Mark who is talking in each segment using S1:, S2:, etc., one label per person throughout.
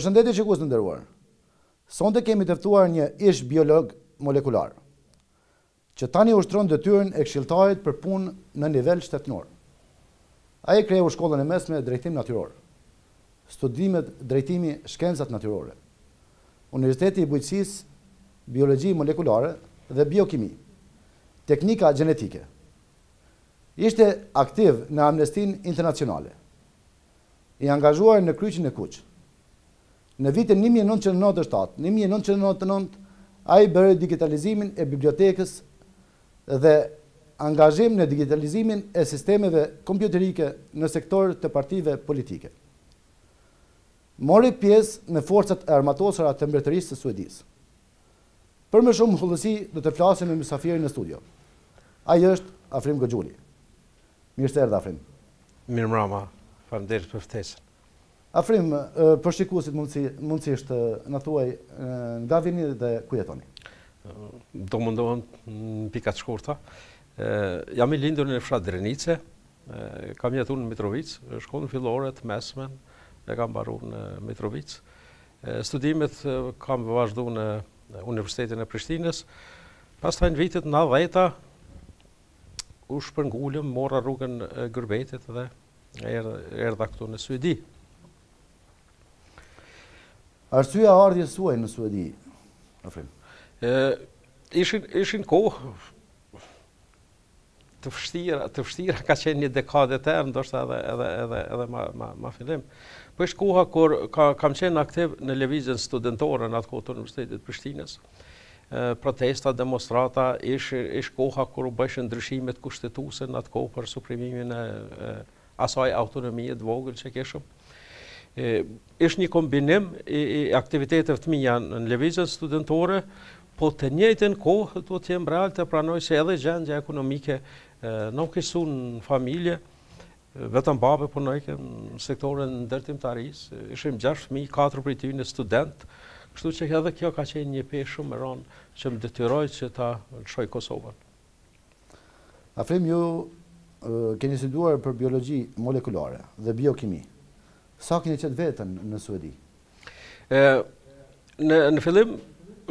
S1: Përshëndetje që kusë të ndërruar. Sonde kemi tëftuar një ish biolog molekular, që tani ushtron dhe tyrën e kshiltarit për punë në nivel shtetënor. A e kreju shkollën e mesme drejtim natyror, studimet drejtimi shkencat natyrore, Universiteti i Bujqësis, Biologi Molekulare dhe Biokimi, Teknika Genetike. Ishte aktiv në amnestin internacionale. I angazhuar në kryqin e kuqë, Në vitin 1997, 1999, a i bërë digitalizimin e bibliotekës dhe angazhim në digitalizimin e sistemeve kompjotirike në sektor të partive politike. Mori pjesë në forcët e armatosëra të mbërëtërisë të suedisë. Për më shumë hëllësi dhe të flasën me misafirin në studio. A i është Afrim Gëgjuli. Mirë së erë dhe Afrim.
S2: Mirë më rama, falem dhe për fëtesën.
S1: Afrim, për shikusit mundësisht në thuaj nga vini dhe ku jetoni?
S2: Do më në pikat shkurta. Jam i lindur në fshat Drenice, kam jetu në Mitrovic, shkonë fillore të mesmen, e kam baru në Mitrovic. Studimet kam vazhdu në Universitetin e Prishtines, pas të fajnë vitit në dhejta, u shpërngullëm, mora rrugën Gërbetit dhe erda këtu në Suedi.
S1: Arsyeja ardhjes suaj në Suedi. Afrim.
S2: Ë ishin ishin kohë të vështira, të vështira ka qenë një dekadë të erë, ndoshta edhe edhe edhe edhe fillim. Po ishte koha kur ka, kam qenë aktiv në lëvizjen studentore në atë kohë të Universitetit të Prishtinës. protesta, demonstrata, ishte ishte koha kur u ndryshimet kushtetuese në atë kohë për suprimimin e, asaj autonomie të vogël që kishim është një kombinim i aktivitetet të minja në levizën studentore, po të njëjtën kohë të të jemë realë të pranoj se edhe gjendja ekonomike nuk isu në familje, vetëm babë për po nëjke në sektorën në ndërtim të arisë, ishim 6.004 për në studentë, kështu që edhe kjo ka qenë një peshë më ronë që më detyroj që ta nëshoj Kosovën.
S1: Afrim, ju keni siduar për biologi molekulare dhe biokimi sa kini qëtë vetën në Suedi?
S2: në, fillim,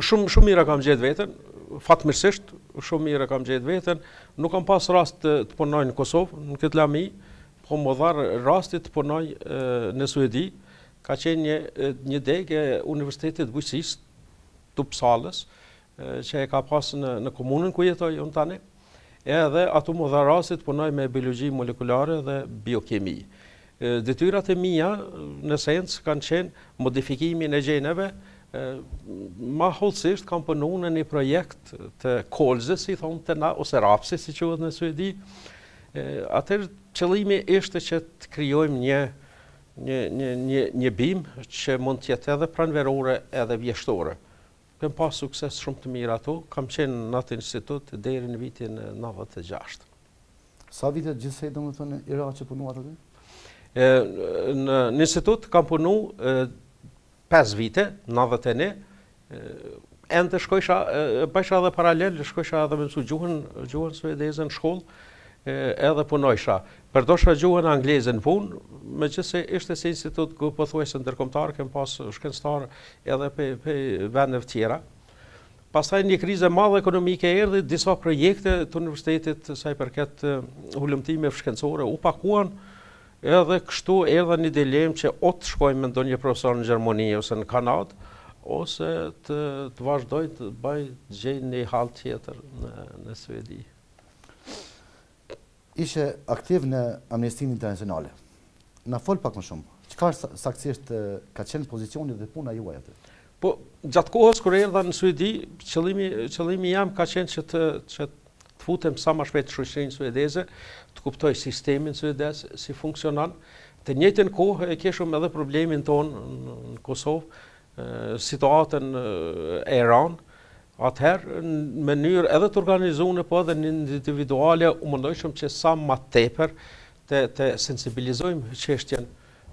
S2: shumë shumë mira kam gjetë vetën, fatmirësisht, shumë mira kam gjetë vetën, nuk kam pas rast të, të punoj në Kosovë, në këtë lami, po më dharë rastit të punoj në Suedi, ka qenë një, një degë e Universitetit Bujësis, të psalës, që e ka pas në, komunën ku jetoj, unë tani, edhe ato më dharë rastit të punoj me biologi molekulare dhe biokemi detyrat e mija në sens kanë qenë modifikimin e gjeneve, ma hëllësisht kam përnu në një projekt të kolëzë, si thonë të na, ose rapsi, si që vëdhë në Suedi, atër qëllimi ishte që të kryojmë një një bim që mund tjetë edhe pranverore edhe vjeshtore. Këm pas sukses shumë të mirë ato, kam qenë në atë institut dhe në vitin 96.
S1: Sa vitet gjithsej do më të që punuat atë të
S2: në institut kam punu 5 vite, 91, endë në të shkojsha, bëjsh edhe paralel, shkojsha edhe më mësu gjuhën, gjuhën së në shkollë, edhe punojsha. Përdo shra gjuhën anglezën punë, me qëse ishte si institut ku pëthuajse në tërkomtarë, kem pas shkenstarë edhe për vendëv tjera. Pasaj një krize madhe ekonomike e erdi, disa projekte të universitetit saj përket hullëmtime fshkencore u pakuan, edhe kështu edhe një dilemë që o të shkojmë ndo një profesor në Gjermoni ose në Kanadë, ose të, të vazhdoj të baj gjej një halë tjetër në, në Svedi.
S1: Ishe aktiv në Amnestin Internacionale. Në folë pak më shumë, që ka saksisht ka qenë pozicionit dhe puna juaj atër?
S2: Po, gjatë kohës kërë e dhe në Svedi, qëlimi, jam ka qenë të, që të të futem sa ma shpetë shushrinë suedeze, të kuptoj sistemin suedez, si funksionan. Të njëtën kohë e keshëm edhe problemin tonë në Kosovë, situatën e Iran, atëherë në mënyrë edhe të organizune, po edhe një individuale, u mëndojshëm që sa ma teper të sensibilizojmë qeshtjen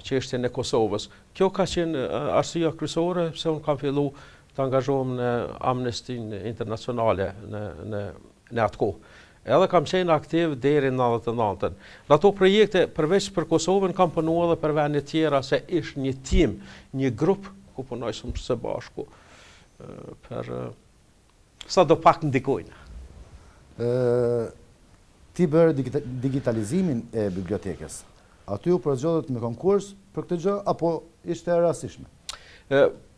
S2: qështjen e Kosovës. Kjo ka qenë arsia krysore, se unë kam fillu të angazhohem në amnestin internacionale në në atë kohë. Edhe kam qenë aktiv deri në 99-ën. Në ato projekte, përveç për Kosovën, kam punuar edhe për venit tjera, se ishë një tim, një grup, ku përnojshëm së bashku, për sa do pak ndikojnë.
S1: Ë Ti bërë digitalizimin e bibliotekës, aty u përgjodhët në konkurs për këtë gjë, apo ishte e rasishme?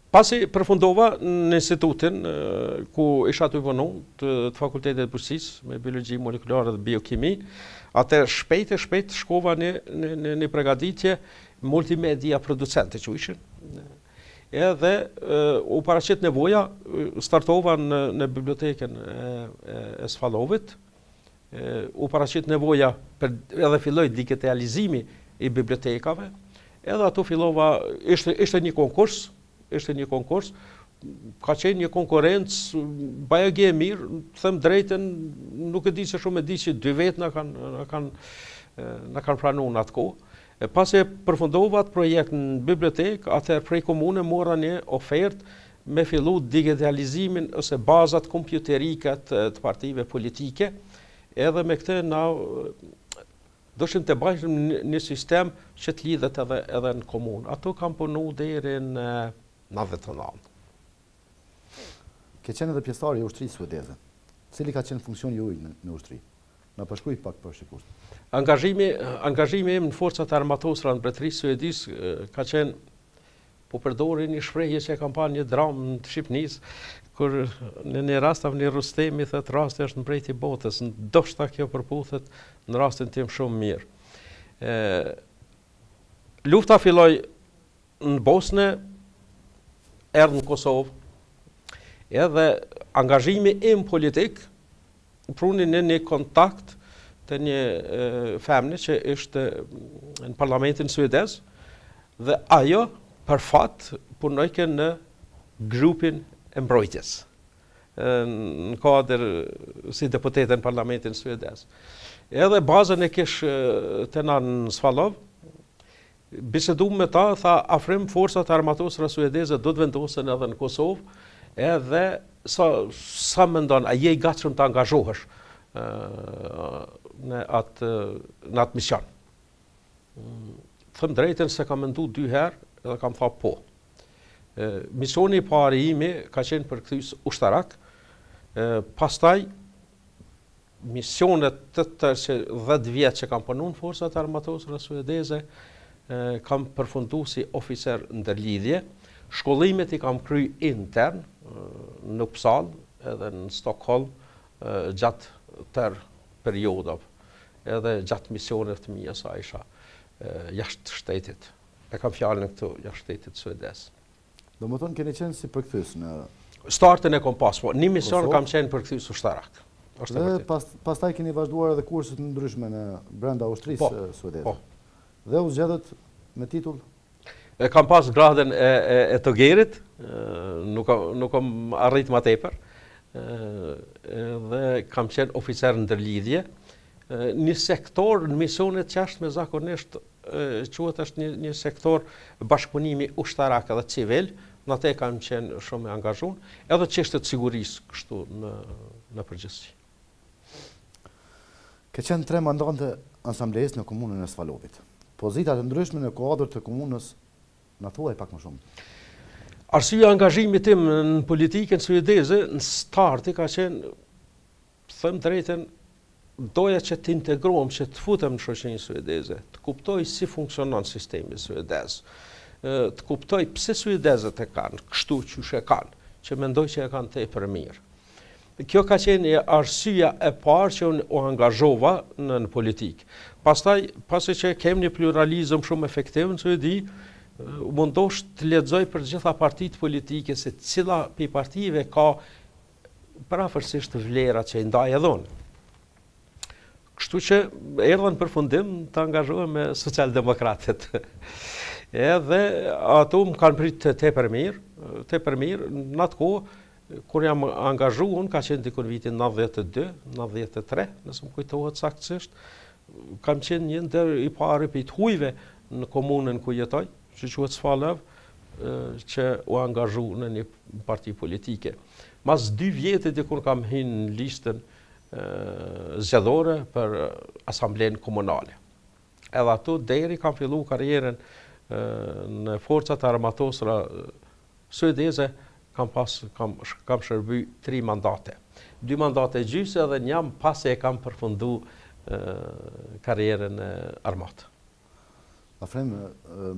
S2: Pasi përfundova në institutin ku isha të vënu të fakultetet e përsis me biologi, molekularë dhe biokimi, atë shpejt e shpejt shkova një pregaditje multimedia producente që ishin. Edhe u paracit nevoja, startova në biblioteken e Sfalovit, u paracit nevoja edhe filloj digitalizimi i bibliotekave, edhe ato fillova, ishte një konkursë, ishte një konkurs, ka qenë një konkurencë, baje gje mirë, thëmë drejten, nuk e di që shumë e di që dy vetë në kanë pranu në atë ko. Pas e përfundova atë projekt në bibliotek, atë prej komune mora një ofertë me fillu digitalizimin ose bazat kompjuterikat të partive politike, edhe me këte na dëshim të bashkëm një sistem që të lidhet edhe në komunë. Ato kam punu dherin
S1: madhe të nalë. Ke qenë edhe pjesëtarë i ushtri suedeze. Cili ka qenë funksion ju i në ushtri? Në përshkruj pak për shikur.
S2: Angazhimi, angazhimi në forcat armatosra në bretëri suedis eh, ka qenë po përdori një shprejhje që e kam pa një dramë në të Shqipënis, kër në një rast avë një rustemi, dhe të rast e është në brejti botës, në doshta kjo përputhet në rastin tim shumë mirë. Eh, lufta filloj në Bosne, erë në Kosovë, edhe angazhimi im politik, pruni në një kontakt të një femni që ishte në parlamentin Suedez, dhe ajo për fatë punojke në grupin e mbrojtjes, në kadrë si deputete në parlamentin Suedez. Edhe bazën e kishë të na në Svalovë, bisedu me ta, tha, afrim forësat armatosra suedeze, do të vendosën edhe në Kosovë, edhe sa, sa më ndonë, a je i gatshëm të angazhohësh në atë, në mision. Thëmë drejten se kam ndu dy herë edhe kam tha po. Misioni i pari imi ka qenë për këthys ushtarak, pastaj misionet të tërë që dhe vjetë që kam përnu në forësat armatosra suedeze, kam përfundu si oficer në dërlidhje, shkollimet i kam kry intern në Uppsala edhe në Stockholm gjatë tërë periodov edhe gjatë misionet të mija sa isha jashtë shtetit. E kam fjallë në këtu jashtë shtetit
S1: Suedes. Dhe më tonë keni qenë si përkëthys në... Startën e kom pas, po, një mision po, po. kam
S2: qenë përkëthys u shtarak.
S1: Dhe pas taj keni vazhduar edhe kursët në ndryshme në brenda ushtrisë Suedes? Po, po dhe u zgjedhët me titull?
S2: E kam pas gradën e, e, e të gerit, nuk, nuk kam arrit ma teper, dhe kam qenë oficer në dërlidhje. Një sektor në misionet që është me zakonisht, që është një, një sektor bashkëpunimi ushtarak edhe civil, në te kam qenë shumë e angazhun, edhe që është të sigurisë kështu në,
S1: në përgjësi. Ke qenë tre mandante ansamblejës në komunën e Svalovitë pozitat të ndryshme në kuadrë të komunës në e pak më
S2: shumë? Arsia angazhimi tim në politikën suedeze, në starti ka qenë, thëm drejten, doja që të integruam, që të futem në shoqenjë suedeze, të kuptoj si funksionon sistemi suedez, të kuptoj pëse suedezet e kanë, kështu që shë kanë, që mendoj që e kanë të e për mirë kjo ka qenë e arsia e parë që unë o angazhova në politikë. Pastaj, pasi që kemë një pluralizm shumë efektiv në Suedi, mundosht të ledzoj për gjitha partit politike se cila pi partive ka prafërsisht vlera që i ndaj edhe unë. Kështu që erdhen për fundim të angazhohem me socialdemokratet. Edhe ato më kanë pritë të për mirë, të mirë, në atë kohë, kur jam angazhu, unë ka qenë dikur vitin 92, 93, nësë më kujtohet saksisht, kam qenë një ndër i pari për i të hujve në komunën ku jetoj, që që e cfalëv, që u angazhu në një parti politike. Mas dy vjetët e kur kam hinë në listën zjedhore për asamblen komunale. Edhe ato, deri kam fillu karjeren në forcat armatosra suedeze, kam pas kam kam shërbëj 3 mandate. 2 mandate gjyse dhe një pas e kam përfundu ë karrierën
S1: e armat. Ma frem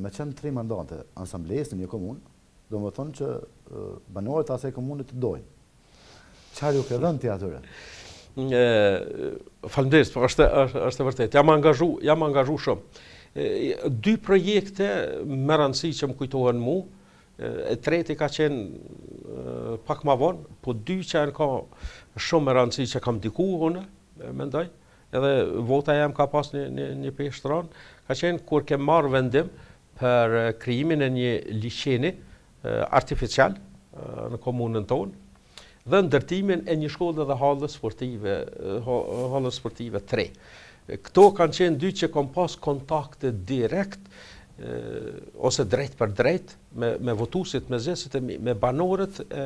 S1: me qenë 3 mandate ansambles në një komunë, domethënë që banorët e asaj komune të dojnë. Çfarë u ke dhënë ti atyre?
S2: Ë faleminderit, po është është është vërtet. Jam angazhu, jam angazhu shumë. Dy projekte më rëndësi që më kujtohen mu, e treti ka qenë pak ma vonë, po dy që e në ka shumë më rëndësi që kam diku unë, me ndoj, edhe vota e më ka pas një një shtëronë, ka qenë kur kem marë vendim për kriimin e një liqeni artificial në komunën tonë, dhe ndërtimin e një shkollë dhe halës sportive tre. Këto kanë qenë dy që kom pas kontakte direkt ose drejt për drejt me me votuesit me zësit me banorët e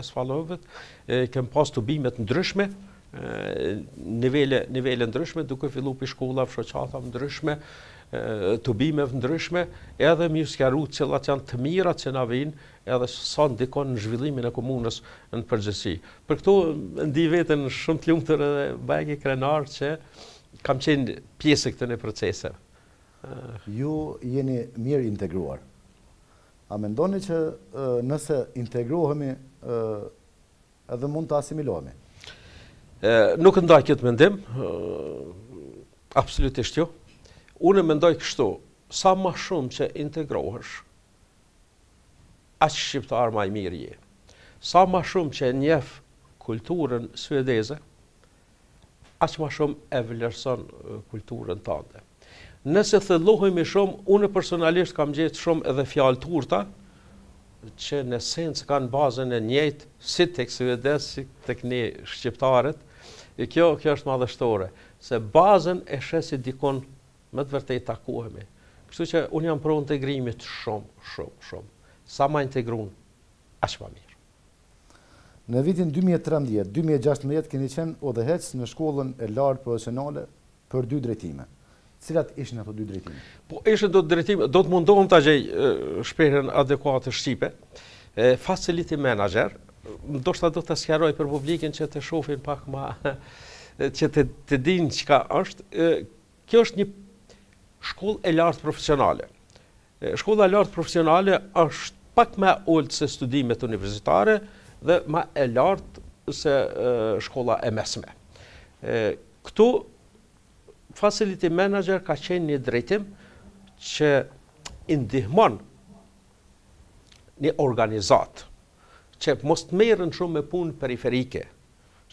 S2: e sfallovët e kanë pas të bimet ndryshme nivele ndryshme duke filluar pi shkolla fshoqata ndryshme të bëjmë ndryshme edhe më sqaru çellat janë të mira që na vijnë edhe sa ndikon në zhvillimin e komunës në përgjithësi për këto ndi vetën shumë të lumtur edhe bajë krenar që kam qenë pjesë këtë në
S1: procese ju jeni mirë integruar. A mendoni që nëse integruohemi edhe mund të asimilohemi?
S2: Nuk ndaj këtë mendim, absolutisht jo. Unë mendoj kështu, sa ma shumë që integruohesh, aqë shqiptarë maj mirë je. Sa ma shumë që njef kulturën svedeze, aqë ma shumë e vlerëson kulturën të ande nëse thellohemi shumë, unë personalisht kam gjetë shumë edhe fjallë turta, që në esencë kanë bazën e njëtë, si të kësivedes, si të këni shqiptarët, i kjo, kjo është madhështore, se bazën e shesit dikon më të vërtej takohemi. Kështu që unë jam pro integrimit shumë, shumë, shumë. Sa ma integrun, aq më mirë.
S1: Në vitin 2013-2016 keni qenë odhehec në shkollën e lartë profesionale për dy drejtime cilat ishin ato dy drejtime?
S2: Po ishën do drejtime, do të mundohem ta gjej shprehën adekuate shqipe. E, facility manager, ndoshta do të sqaroj për publikin që të shohin pak më që të, të dinë çka është. kjo është një shkollë e lartë profesionale. Shkolla e lartë profesionale është pak më ulët se studimet universitare dhe më e lartë se shkolla e mesme. Këtu facility manager ka qenë një drejtim që indihmon një organizatë që mos të merën shumë me punë periferike,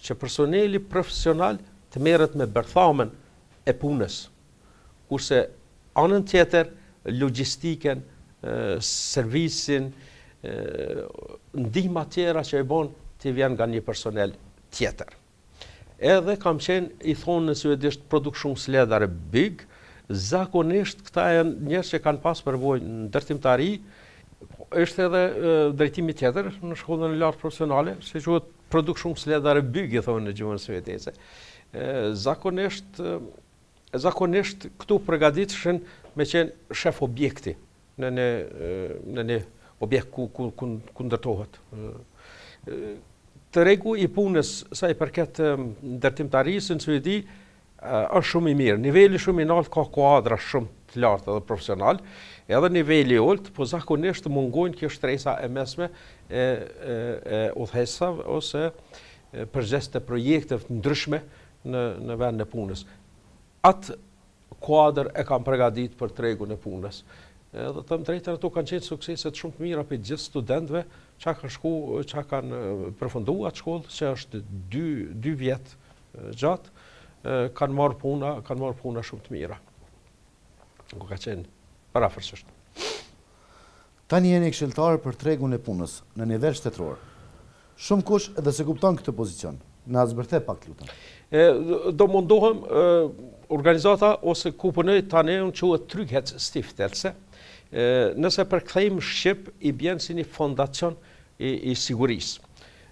S2: që personeli profesional të merët me bërthamen e punës, kurse anën tjetër logistiken, servisin, ndihma tjera që e bon të vjen nga një personel tjetër edhe kam qenë i thonë në suedisht production sledare big, zakonisht këta e njerës që kanë pasë përvoj në dërtim të ari, është edhe drejtimi tjetër në shkollën e lartë profesionale, se që vëtë production sledare big, i thonë në gjuhën suedese. Zakonisht, zakonisht këtu përgadit shën me qenë shef objekti në një objekt ku, ku, ku ndërtohet të regu i punës sa i përket ndërtimtarisë në Suedi është shumë i mirë. Niveli shumë i naltë ka kuadra shumë të lartë dhe profesional, edhe niveli ullët, po zakonisht mungojnë kjo shtresa e mesme e udhesav ose përgjes të projekte të ndryshme në vend në punës. Atë kuadrë e kam përgadit për tregu në punës. Dhe të më drejtër, ato kanë qenë sukseset shumë të mira për gjithë studentve që kanë shku, kanë atë shkollë, që është dy vjetë gjatë, kanë marë puna, kanë shumë të mira. Nuk ka qenë parafërshështë.
S1: Ta një jeni këshiltarë për tregun e punës në një dherë shtetëror. Shumë kush edhe se kupton këtë pozicion, në asë pak të lutën.
S2: Do mundohem, organizata ose kupënëj të anejën që u e tryghet stiftelse, nëse përkthejmë Shqip i bjenë si një fondacion i, sigurisë.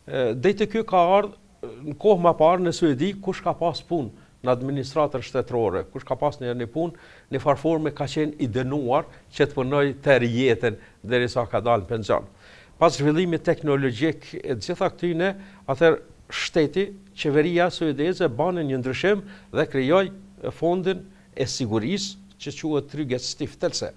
S2: siguris. E, kjo ka ardhë në kohë më parë në Suedi kush ka pas punë në administrator shtetërore, kush ka pas një punë, në farforme ka qenë i dënuar që të punoj të rjetën dhe risa ka dalë në penzion. Pas zhvillimi teknologjik e gjitha këtyne, atër shteti, qeveria suedeze, banën një ndryshim dhe kryoj fondin e sigurisë që quë të rygjet stiftelse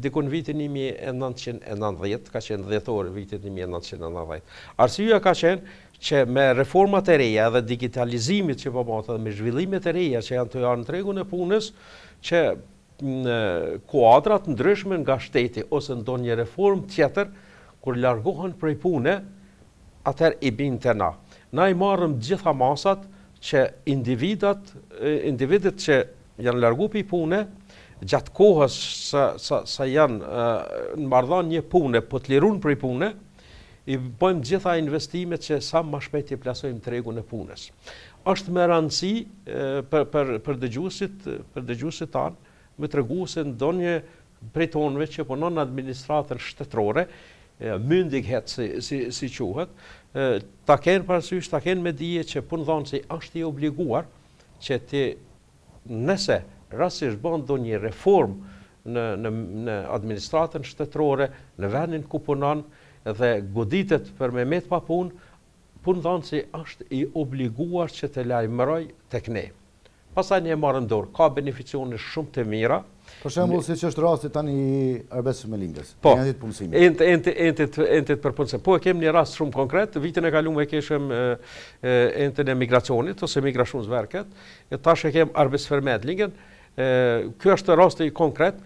S2: dikun vitin 1990, ka qenë dhjetor vitin 1990. Arsyja ka qenë që me reformat e reja dhe digitalizimit që përmata po dhe me zhvillimet e reja që janë të janë në tregun e punës, që në kuadrat ndryshme nga shteti ose ndon një reform tjetër, kur largohen prej pune, atër i binë të na. Na i marëm gjitha masat që individet që janë largu për i pune, gjatë kohës sa, sa, sa janë në eh, mardhan një pune, po të lirun për i pune, i bëjmë gjitha investimet që sa më shpejt i plasojmë tregu në punës. Ashtë me rëndësi eh, për, për, për dëgjusit, për dëgjusit tanë, me të regu se një prej tonëve që punon administratër shtetrore, eh, myndik hetë si, si, si quhet, ta kenë parësysh, ta kenë me dije që punë dhonë si është i obliguar që ti nëse është bëndë do një reform në administratën shtetërore, në venin ku punan dhe goditet për me metë pa pun, punë dhanë si është i obliguar që të lajmëroj të këne. Pasaj një e marën dorë, ka beneficionë shumë të mira.
S1: Për shemblë si që është të tani i arbesës me lingës, po. njëndit punësimi.
S2: Entit për punëse. Po e kem një rast shumë konkret, vitin e kalume e keshëm entën e migracionit, ose migrashunës verket, e tash e kem arbesës fermet lingën, kjo është rastë i konkret,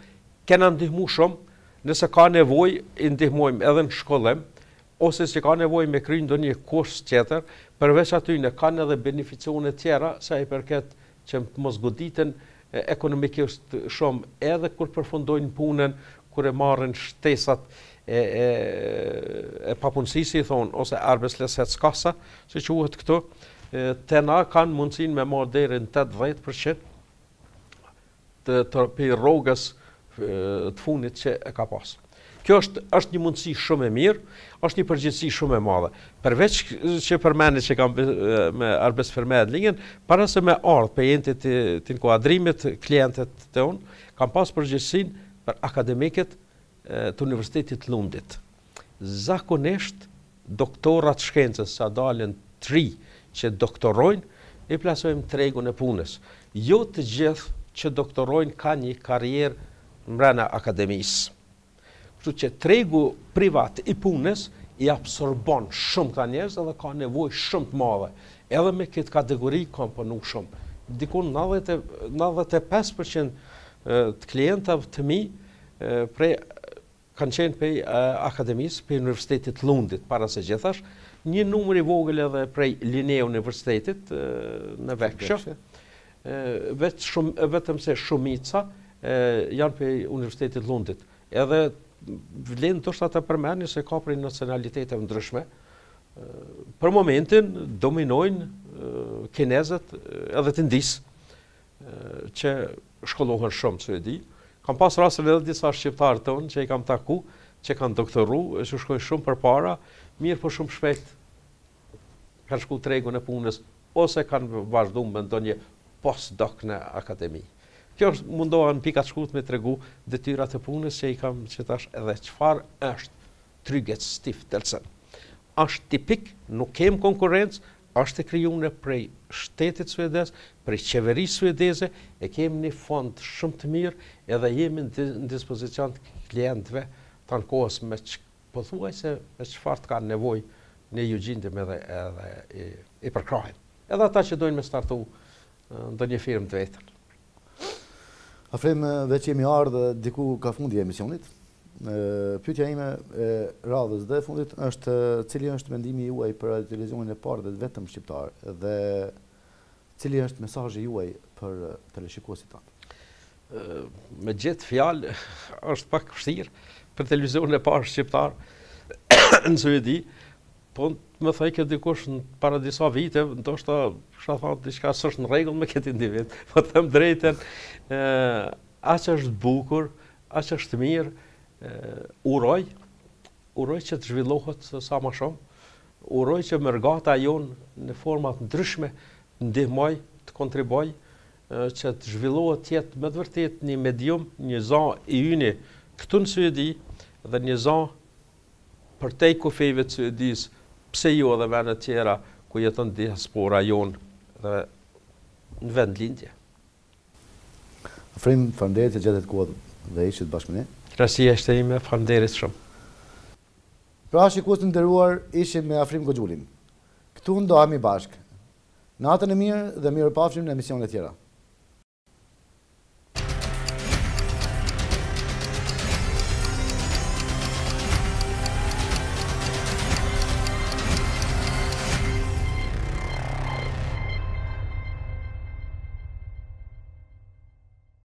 S2: kena ndihmu shumë, nëse ka nevoj, ndihmojmë edhe në shkollem, ose që ka nevoj me kry do një kurs tjetër, përveç aty në kanë edhe beneficione tjera, sa i përket që më të ekonomikisht shumë, edhe kur përfundojnë punën, kur e marrën shtesat e, e, papunësisi, thonë, ose arbeslesets kasa, si që uhet këto, të na kanë mundësin me marrë dherën 80%, të tërpej rogës të funit që e ka pasë. Kjo është është një mundësi shumë e mirë, është një përgjithësi shumë e madhe. Përveç që përmeni se kam me Arbes Fermed Lingen, para se më ardh për të të klientet të on, kam pas përgjithësinë për akademiket të Universitetit të Lundit. Zakonisht doktorat shkencës sa dalën 3 që doktorojnë, i plasojmë tregun e punës. Jo të gjithë që doktorojnë ka një karjerë mrena akademisë. Kështu që tregu privat i punës i absorbon shumë të njerëz edhe ka nevoj shumë të madhe. Edhe me këtë kategori kam përnu shumë. Dikun 95% të klientave të mi prej kanë qenë për akademisë, për universitetit lundit, para se gjithash, një numëri vogële dhe prej linje universitetit në vekëshë, vetëm se shumica janë për Universitetit Lundit. Edhe vlinë të shtë të përmeni se ka për nacionalitetet ndryshme. Për momentin, dominojnë kinezet edhe të ndisë që shkollohen shumë, që e di. Kam pas rrasën edhe disa shqiptarë tonë që i kam taku, që kanë doktoru, që shkoj shumë për para, mirë për po shumë shpejt, kanë shku tregun e punës, ose kanë vazhdu më ndonje postdoc në akademi. Kjo është mundoha në pikat shkut me tregu tyra e punës që i kam që edhe qëfar është tryget stif të lësën. Ashtë tipik, nuk kem konkurencë, ashtë të kryune prej shtetit svedes, prej qeveri svedese, e kem një fond shumë të mirë edhe jemi në dispozicion të klientve të në kohës me që pëthuaj po se me qëfar të ka nevoj në ju gjindim edhe i përkrajnë. Edhe ata që dojnë me startu ndë një firmë të vetën.
S1: Afrim, eh, dhe që jemi ardhë, diku ka fundi e emisionit. Eh, Pytja ime radhës dhe fundit është eh, cili është mendimi juaj për televizionin e parë dhe vetëm shqiptarë dhe cili është mesajë juaj për teleshikuasit
S2: Me gjithë fjalë është pak fështirë për televizionin e parë shqiptarë në Suedi, po më thaj këtë dikush në para disa vite, ndo shta, shta thonë, të shka sështë në regull me këtë individ, po të thëmë drejten, që është bukur, që është mirë, uroj, uroj që të zhvillohet sa ma shumë, uroj që mërgata jonë në format ndryshme, ndihmoj, të kontriboj, që të zhvillohet tjetë më të vërtit një medium, një zonë i yni këtu në Suedi dhe një zonë për te kufive kufejve të Suedisë, pse ju edhe vene tjera ku jetën diaspora jonë dhe në vend lindje.
S1: Frim, fërnderit e gjithet kodë dhe ishtë bashkëmëne. Rasi e shte ime, fërnderit shumë. Pra ashtë i kusë të ndërruar ishim me Afrim Gojullin. Këtu ndohemi bashkë. Në atën e mirë dhe mirë pafshim në emision e tjera.